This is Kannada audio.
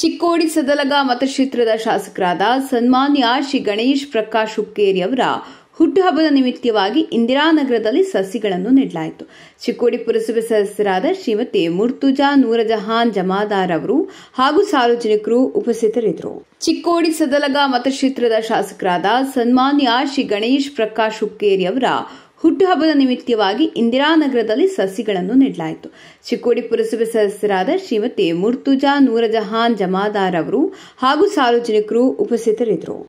ಚಿಕ್ಕೋಡಿ ಸದಲಗ ಮತಕ್ಷೇತ್ರದ ಶಾಸಕರಾದ ಸನ್ಮಾನ್ಯ ಶ್ರೀ ಗಣೇಶ್ ಪ್ರಕಾಶ್ ಹುಕ್ಕೇರಿ ಅವರ ಹುಟ್ಟುಹಬ್ಬದ ನಿಮಿತ್ತವಾಗಿ ಇಂದಿರಾನಗರದಲ್ಲಿ ಸಸಿಗಳನ್ನು ನೆಡಲಾಯಿತು ಚಿಕ್ಕೋಡಿ ಪುರಸಭೆ ಸದಸ್ಯರಾದ ಶ್ರೀಮತಿ ಮುರ್ತುಜಾ ನೂರಜಹಾನ್ ಜಮಾದಾರ್ ಅವರು ಹಾಗೂ ಸಾರ್ವಜನಿಕರು ಉಪಸ್ಥಿತರಿದ್ದರು ಚಿಕ್ಕೋಡಿ ಸದಲಗ ಮತಕ್ಷೇತ್ರದ ಶಾಸಕರಾದ ಸನ್ಮಾನ್ಯ ಶ್ರೀ ಗಣೇಶ್ ಪ್ರಕಾಶ್ ಹುಕ್ಕೇರಿ ಅವರ ಹುಟ್ಟುಹಬ್ಬದ ನಿಮಿತ್ತವಾಗಿ ಇಂದಿರಾನಗರದಲ್ಲಿ ಸಸಿಗಳನ್ನು ನೆಡಲಾಯಿತು ಚಿಕ್ಕೋಡಿ ಪುರಸಭೆ ಸದಸ್ಯರಾದ ಶ್ರೀಮತಿ ಮುರ್ತುಜಾ ನೂರಜಹಾನ್ ಜಮಾದಾರ್ ಅವರು ಹಾಗೂ ಸಾರ್ವಜನಿಕರು ಉಪಸ್ಥಿತರಿದ್ದರು